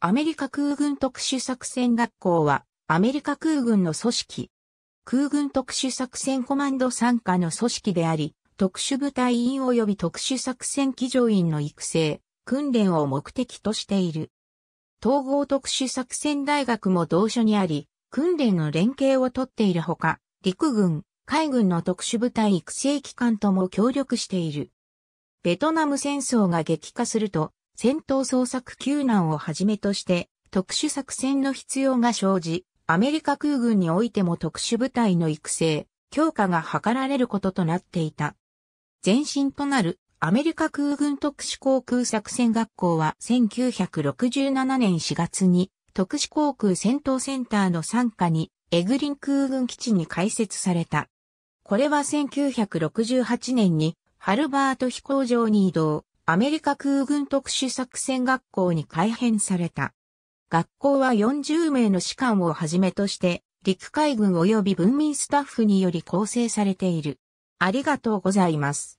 アメリカ空軍特殊作戦学校は、アメリカ空軍の組織。空軍特殊作戦コマンド参加の組織であり、特殊部隊員及び特殊作戦機上員の育成、訓練を目的としている。統合特殊作戦大学も同所にあり、訓練の連携をとっているほか、陸軍、海軍の特殊部隊育成機関とも協力している。ベトナム戦争が激化すると、戦闘捜索救難をはじめとして特殊作戦の必要が生じ、アメリカ空軍においても特殊部隊の育成、強化が図られることとなっていた。前身となるアメリカ空軍特殊航空作戦学校は1967年4月に特殊航空戦闘センターの参加にエグリン空軍基地に開設された。これは1968年にハルバート飛行場に移動、アメリカ空軍特殊作戦学校に改編された。学校は40名の士官をはじめとして、陸海軍及び文民スタッフにより構成されている。ありがとうございます。